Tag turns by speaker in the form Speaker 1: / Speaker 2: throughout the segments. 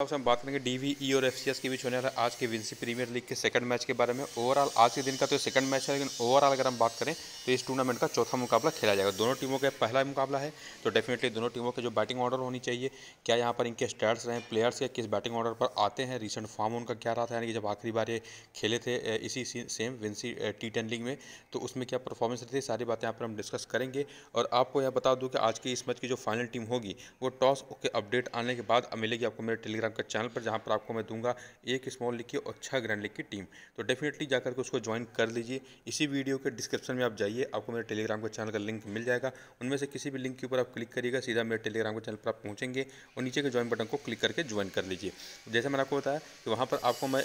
Speaker 1: अब हम बात करेंगे डीवीई e और एफसीएस के बीच होने वाला आज के विंसी प्रीमियर लीग के सेकंड मैच के बारे में ओवरऑल आज के दिन का तो सेकंड मैच है लेकिन ओवरऑल अगर हम बात करें तो इस टूर्नामेंट का चौथा मुकाबला खेला जाएगा दोनों टीमों का पहला मुकाबला है तो डेफिनेटली दोनों टीमों के जो बैटिंग ऑर्डर होनी चाहिए क्या यहाँ पर इनके स्टार्स रहे प्लेयर्स या किस बैटिंग ऑर्डर पर आते हैं रिसेंट फॉर्म उनका क्या रहा था यानी कि जब आखिरी बार ये खेले थे इसी same Vincy T ten league में तो उसमें क्या परफॉर्मेंस रही थी सारी बातें यहाँ पर हम डिस्कस करेंगे और आपको यह बता दूँ कि आज की इस मैच की जो फाइनल टीम होगी वो टॉस के अपडेट आने के बाद मिलेगी आपको मेरे टेलीग्राम टेलीग्राम का चैनल पर जहाँ पर आपको मैं दूंगा एक स्मॉल लिख के और छह ग्रैंड लिख की टीम तो डेफिनेटली जाकर के उसको ज्वाइन कर लीजिए इसी वीडियो के डिस्क्रिप्शन में आप जाइए आपको मेरे टेलीग्राम के चैनल का लिंक मिल जाएगा उनमें से किसी भी लिंक के ऊपर आप क्लिक करिएगा सीधा मेरे टेलीग्राम के चैनल पर आप पहुँचेंगे और नीचे के ज्वाइन बटन को क्लिक करके ज्वाइन कर लीजिए तो जैसे मैंने आपको बताया कि वहाँ पर आपको मैं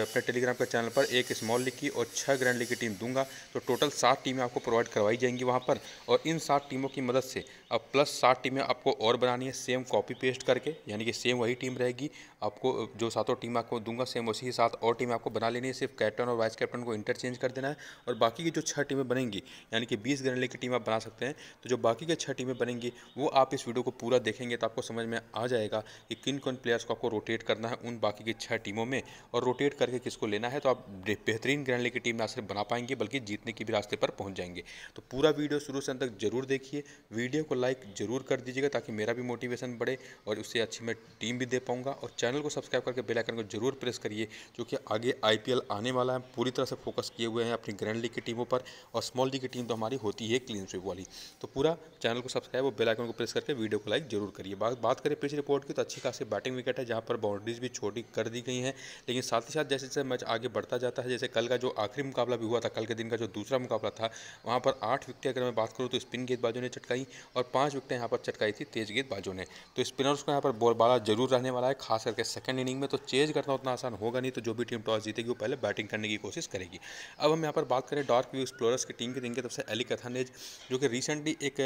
Speaker 1: अपने टेलीग्राम के चैनल पर एक स्मॉल लिख की और छह ग्रैंड लिख की टीम दूंगा तो टोटल सात टीमें आपको प्रोवाइड करवाई जाएंगी वहाँ पर और इन सात टीमों की मदद से अब प्लस सात टीमें आपको और बनानी है सेम कॉपी पेस्ट करके यानी कि सेम वही टीम रहेगी रहेगी आपको जो सातों टीम आपको दूंगा सेम उसी के साथ और टीम आपको बना लेनी है सिर्फ कैप्टन और वाइस कैप्टन को इंटरचेंज कर देना है और बाकी की जो छह टीमें बनेंगी यानी कि बीस ग्रैंडले की टीम आप बना सकते हैं तो जो बाकी के छह टीमें बनेंगी वो आप इस वीडियो को पूरा देखेंगे तो आपको समझ में आ जाएगा कि किन किन प्लेयर्स को आपको रोटेट करना है उन बाकी की छह टीमों में और रोटेट करके किसको लेना है तो आप बेहतरीन ग्रैंडले की टीम ना सिर्फ बना पाएंगे बल्कि जीतने के भी रास्ते पर पहुँच जाएंगे तो पूरा वीडियो शुरू से अंत तक जरूर देखिए वीडियो को लाइक ज़रूर कर दीजिएगा ताकि मेरा भी मोटिवेशन बढ़े और उससे अच्छी मैं टीम भी दे पाऊँगा और चैनल को सब्सक्राइब करके बेल आइकन को जरूर प्रेस करिए क्योंकि आगे आईपीएल आने वाला है पूरी तरह से फोकस किए हुए हैं अपनी ग्रैंड लीग की टीमों पर और स्मॉल लीग की टीम तो हमारी होती है क्लीन स्वीप वाली तो पूरा चैनल को सब्सक्राइब और बेल आइकन को प्रेस करके वीडियो को लाइक जरूर करिए बात करें पिच रिपोर्ट की तो अच्छी खासी बैटिंग विकेट है जहाँ पर बाउंड्रीज भी छोटी कर दी गई हैं लेकिन साथ ही साथ जैसे जैसे मैच आगे बढ़ता जाता है जैसे कल का जो आखिरी मुकाबला भी हुआ था कल के दिन का जो दूसरा मुकाबला था वहाँ पर आठ विकटें अगर मैं बात करूँ तो स्पिन गेंदबाजों ने चटकाई और पाँच विकटें यहाँ पर चटकाई थी तेज गेंदबाजों ने तो स्पिनर्स को यहाँ पर बॉल बाला जरूर रहने वाला है खास करके सेकंड इनिंग में तो चेंज करना उतना आसान होगा नहीं तो जो भी टीम टॉस जीतेगी वो पहले बैटिंग करने की कोशिश करेगी अब हम यहाँ पर बात करें डार्क व्यू एक्सप्लोरर्स की टीम की तरफ से अली कथानेज जो कि रिसेंटली एक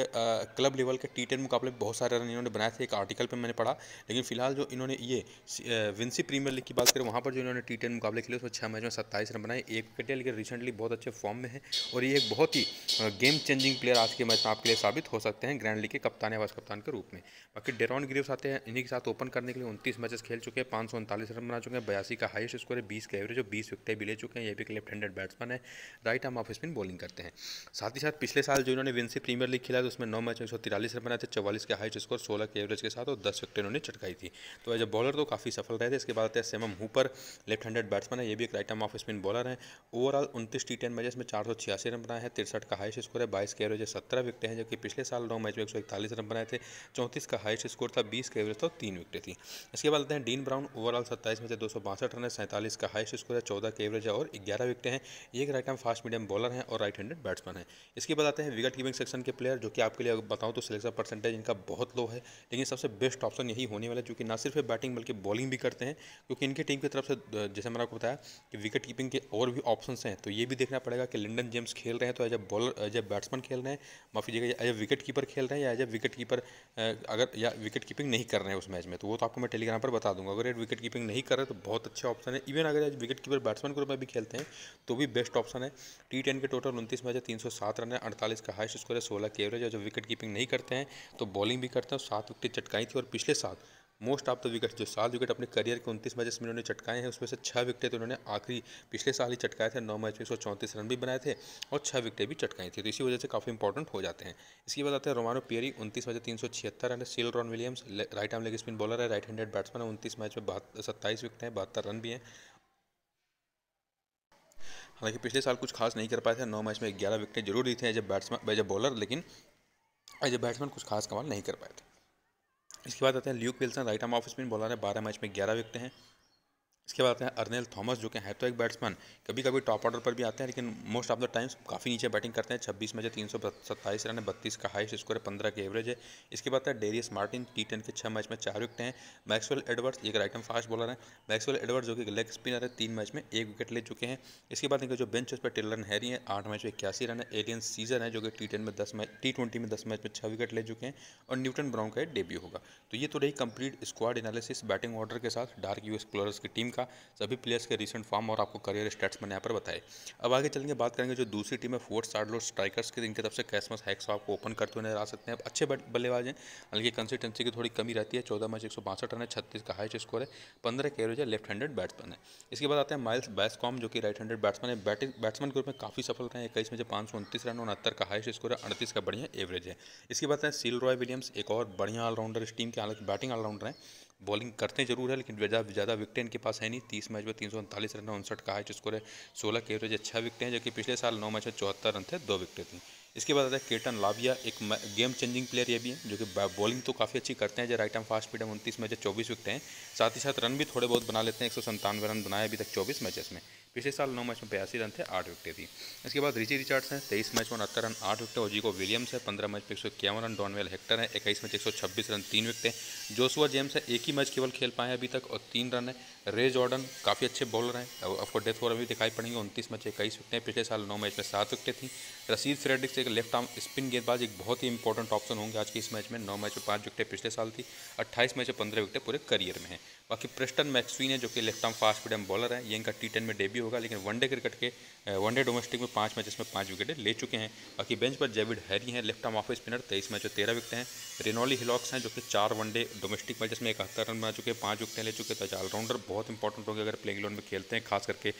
Speaker 1: क्लब लेवल के टी टेन मुकाबले में बहुत सारे रन इन्होंने बनाए थे एक आर्टिकल पर मैंने पढ़ा लेकिन फिलहाल जो इन्होंने ये विंसी प्रीमियर लीग की बात करें वहाँ पर जो इन्होंने टी टेन मुकाबले खेले उसमें छः मैच में सत्ताईस रन बनाए एक विकेट लेकिन रिसेंटली बहुत अच्छे फॉर्म में है और ये एक बहुत ही गेम चेंजिंग प्लेयर आज के मैच में आपके लिए साबित हो सकते हैं ग्रैंड लीग के कप्तान या वाइस कप्तान के रूप में बाकी डेरॉन ग्रीव्स आते हैं इन्हीं के साथ ओपन करने के लिए उनतीस मैचेस खेल चुके हैं पाँच सौ उनतालीस रन बना चुके हैं बयासी का हाइस्ट स्कोर है बीस का एवरेज और बीस विकटें भी ले चुके हैं ये भी एक लेफ्ट हैंडेड बैट्समैन है right arm off spin bowling करते हैं साथ ही साथ पिछले साल जो इन्होंने विंसी प्रीमियर लीग खेला था उसमें नौ मैच एक सौ तिरालीस रन बनाए थे चौवालीस का हाइस्ट स्कोर सोलह के एवरेज के साथ और दस विकटें उन्होंने चटकाई थी तो एज ए बॉलर तो काफ़ी सफल रहे थे इसके बाद आते हैं सेमम हुपर लेफ्ट हैंडेड बैट्समैन है ये भी एक right arm off spin bowler है ओवरऑल उनतीस टी टेन मैचेस में चार सौ छियासी रन बनाए हैं तिरसठ का हाइस्ट स्कोर है बाईस के एवरेज सत्रह विकटें हैं जबकि पिछले साल नौ मैच में एक सौ इकतालीस रन बनाए थे चौंतीस का हाइस्ट स्कोर था बीस का एवरेज था तीन विकटें थी इसके बाद बोलते हैं डीन ब्राउन ओवरऑल सत्ताईस में से दो रन है सैंतालीस का हाइस्ट स्कोर है चौदह के एवरेज है और ग्यारह विकेट हैं एक right arm fast medium bowler हैं और राइट हैंडेड बैट्समैन हैं इसके बाद आते हैं विकेट कीपिंग सेक्शन के प्लेयर जो कि आपके लिए बताऊँ तो सिलेक्शन परसेंटेज इनका बहुत लो है लेकिन सबसे बेस्ट ऑप्शन यही होने वाला है क्योंकि ना सिर्फ बैटिंग बल्कि बॉलिंग भी करते हैं क्योंकि इनकी टीम की तरफ से जैसे मैंने आपको बताया कि विकेट कीपिंग के और भी ऑप्शन हैं तो ये भी देखना पड़ेगा कि लंडन जेम्स खेल रहे हैं तो as a bowler as a batsman खेल रहे हैं माफी जगह एज ए विकेट कीपर खेल रहे हैं या एज ए विकेट कीपर अगर या विकेट कीपिंग नहीं कर रहे हैं उस मैच में तो वो तो आपको मैं टेलीग्राम पर बता दूंगा अगर रेड विकेट कीपिंग नहीं कर रहे तो बहुत अच्छा ऑप्शन है इवन अगर आज विकेट कीपर बैट्समैन के रूप में भी खेलते हैं तो भी बेस्ट ऑप्शन है टी टेन के टोटल उनतीस मैच है तीन सौ सात रन है अड़तालीस का हाइस्ट स्कोर है सोलह की एवरेज है जो विकेट कीपिंग नहीं करते हैं तो बॉलिंग भी करते हैं सात विकेट चटकाई थी और पिछले सात मोस्ट ऑफ द विकेट जो सात विकेट अपने करियर के उनतीस मैचेस में उन्होंने चटकाए हैं उसमें से छह विकेट तो उन्होंने आखिरी पिछले साल ही चटकाए थे नौ मैच में एक रन भी बनाए थे और छह विकटें भी चटकाई थी तो इसी वजह से काफ़ी इंपॉर्टेंट हो जाते हैं इसके बाद आते हैं रोमानो पियरी उनतीस मैच तीन सौ छिहत्तर run Seal Ron Williams right arm leg spin bowler है राइट हैंडेड बैट्समैन है उनतीस मैच में सत्ताईस विकटें हैं बहत्तर रन भी हैं हालांकि पिछले साल कुछ खास नहीं कर पाए थे नौ मैच में ग्यारह विकटें जरूर दी थी as a batsman as a bowler लेकिन एज ए बैट्समैन कुछ खास कमाल नहीं कर पाए थे इसके बाद आते हैं Luke Wilson right arm off spin bowler है बारह मैच में ग्यारह विकेट हैं इसके बाद आते हैं अर्नेल थॉमस जो कि है तो एक बैट्समैन कभी कभी टॉप ऑर्डर पर भी आते हैं लेकिन मोस्ट ऑफ द टाइम्स काफ़ी नीचे बैटिंग करते हैं छब्बीस में जो तीन सौ सत्ताईस रन है बत्तीस का हाइस्ट स्कोर है पंद्रह के एवरेज है इसके बाद है डेरियस मार्टिन टी टेन के छः मैच में चार विकेट हैं मैक्सवेल एडवर्ड्स एक राइटम फास्ट बॉलर है मैक्सवेल एडवर्ड्स जो कि लेग स्पिनर है तीन मैच में एक विकेट ले चुके हैं इसके बाद इनका जो बेंच उस पर टेलर हैरी है आठ मैच में इक्यासी रन है एलियन सीजन है जो कि टी टेन में दस मैच टी ट्वेंटी में दस मैच में छः विकेट ले चुके हैं और न्यूटन ब्राउन का डेब्यू होगा तो ये तो रही complete squad analysis batting order के साथ डार्क यू एक्सप्लोरर्स की टीम का सभी प्लेयर्स के रिसेंट फॉर्म और आपको करियर स्टेट्स मैंने यहाँ पर बताए अब आगे चलेंगे बात करेंगे जो दूसरी टीम है फोर्थ स्टार लोड स्ट्राइकर्स की इनकी तरफ से कैसमस हैक्स आपको ओपन करते हुए नजर आ सकते हैं अच्छे बल्लेबाज हैं हल्की कंसिस्टेंसी की थोड़ी कमी रहती है चौदह मैच एक सौ बासठ रन है छत्तीस का हाई स्कोर है पंद्रह के एवरेज है लेफ्ट हैंडेड बैट्समैन है इसके बाद आते हैं माइल्स बैसकॉम जो कि राइट हैंडेड बैट्समैन है बैटिंग बैट्समैन के रूप में काफ़ी सफल रहे हैं इक्कीस में जो पाँच सौ उनतीस रन उनहत्तर का हाई स्कोर है अड़तीस का बढ़िया एवरेज है इसके बाद है सील रॉय विलियम्स एक और बढ़िया ऑलराउंडर इस टीम के हालांकि बैटिंग ऑलराउंडर हैं बॉलिंग करते ज़रूर है लेकिन ज़्यादा ज़्यादा विकटें इनके पास है नहीं तीस मैच में तीन सौ उनतालीस रन उनसठ का है स्कोर है सोलह के एवरेज अच्छा विकटें हैं जबकि पिछले साल नौ मैच में चौहत्तर रन थे दो विकटें थी इसके बाद आता है केटन लाविया एक गेम चेंजिंग प्लेयर ये भी है जो कि बॉलिंग तो काफ़ी अच्छी करते हैं जो राइट आर्म फास्ट स्पीड है उनतीस मैच चौबीस विकटें हैं साथ ही साथ रन भी थोड़े बहुत बना लेते हैं एक रन बनाए अभी तक चौबीस मैचेस में पिछले साल नौ मैच में बयासी रन थे आठ विकटें थी इसके बाद रिची रिचार्ड्स हैं तेईस मैच में उनहत्तर रन आठ विकटें जीको विलियम्स है पंद्रह मैच में एक सौ इक्यावन रन डॉनवेल हेक्टर है इक्कीस मैच एक सौ छब्बीस रन तीन विकटें जोसुआ जेम्स है एक ही मैच केवल खेल पाए हैं अभी तक और तीन रन है रे जॉर्डन काफ़ी अच्छे बॉलर हैं आपको डेथ ओवर भी दिखाई पड़ेंगे उनतीस मैच इक्कीस विकटें पिछले साल नौ मैच में सात विकटें थी रसीद फ्रेडिक्स एक लेफ्ट आर्म स्पिन गेंदबाज एक बहुत ही इंपॉर्टेंट ऑप्शन होंगे आज के इस मैच में नौ मैच में पाँच विकटें पिछले साल थी अट्ठाईस मैच में पंद्रह विकटें पूरे करियर में हैं बाकी प्रेस्टन मैक्सवीन है जो कि left arm fast medium bowler है ये इनका टी टेन में डेब्यू होगा लेकिन वनडे क्रिकेट के वनडे डोमेस्टिक में पाँच मैचेस में पाँच विकेटें ले चुके हैं बाकी बेंच पर जेविड हैरी हैं लेफ्ट आर्म ऑफ स्पिनर तेईस मैचों तेरह विकेट हैं रेनोली हिलॉक्स हैं जो कि चार वनडे डोमेस्टिक मैचेस में इकहत्तर रन बना चुके हैं पाँच विकेटें ले चुके हैं तो ऑलराउंडर बहुत इंपॉर्टेंट होंगे अगर प्लेइंग इलेवन में खेलते हैं खास करके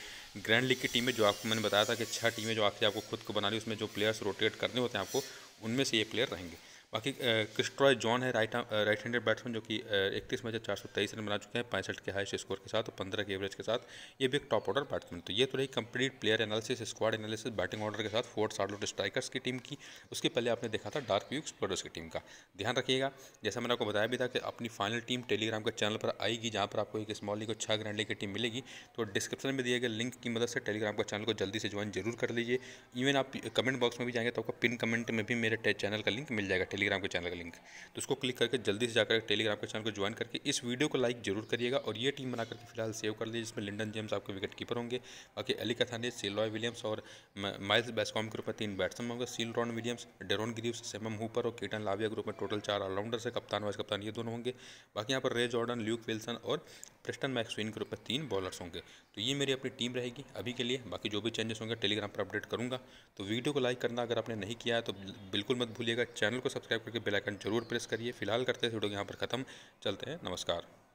Speaker 1: ग्रैंड लीग की टीमें जो आपको मैंने बताया था कि छह टीमें जो आखिर आपको खुद को बनानी उसमें जो प्लेयर्स रोटेट करने होते हैं आपको उनमें से ये प्लेयर रहेंगे बाकी क्रिस्ट्रॉय जॉन है राइट राइट हैंडेड बैट्समैन जो कि इकतीस मैच चार सौ तेईस रन बना चुके हैं पैंसठ के हाइस्ट स्कोर के साथ और पंद्रह के एवरेज के साथ ये भी एक टॉप ऑर्डर बैट्समैन तो ये तो रही complete player analysis squad analysis batting order के साथ फोर्थ साल स्ट्राइकर्स की टीम की उसके पहले आपने देखा था डार्क व्यू एक्सप्लोरर्स की टीम का ध्यान रखिएगा जैसा मैंने आपको बताया भी था कि अपनी फाइनल टीम टेलीग्राम के चैनल पर आएगी जहाँ पर आपको एक स्मॉल लीग और छः ग्रैंड लीग की टीम मिलेगी तो डिस्क्रिप्शन में दिए गए लिंक की मदद से टेलीग्राम का चैनल को जल्दी से ज्वाइन जरूर कर लीजिए इवन आप कमेंट बॉक्स में भी जाएंगे तो आपको पिन कमेंट में भी मेरे चैनल का लिंक मिल जाएगा टेलीग्राम टेलीग्राम के चैनल का लिंक तो उसको क्लिक करके जल्दी से जाकर टेलीग्राम के चैनल को ज्वाइन करके इस वीडियो को लाइक जरूर करिएगा और ये टीम बनाकर फिलहाल सेव कर लीजिए जिसमें लिंडन जेम्स आपके विकेट कीपर होंगे बाकी कथानी सील सिलॉय विलियम्स और माइल्स बैसकॉम के रूप में तीन बैट्समैन होंगे Seal Ron Williams Deron Greaves सेमम हुपर और केटन लाविया ग्रुप में टोटल चार ऑलराउंडर से कप्तान वाइस कप्तान ये दोनों होंगे बाकी यहाँ पर रे जॉर्डन ल्यूक विल्सन और प्रेस्टन मैक्सविन के रूप में तीन बॉलर्स होंगे तो ये मेरी अपनी टीम रहेगी अभी के लिए बाकी जो भी चेंजेस होंगे टेलीग्राम पर अपडेट करूँगा तो वीडियो को लाइक करना अगर आपने नहीं किया है तो बिल्कुल मत भूलिएगा चैनल को सब्सक्राइब सब्सक्राइब करके बेलाइकन जरूर प्रेस करिए फिलहाल करते हैं वीडियो यहाँ पर ख़त्म चलते हैं नमस्कार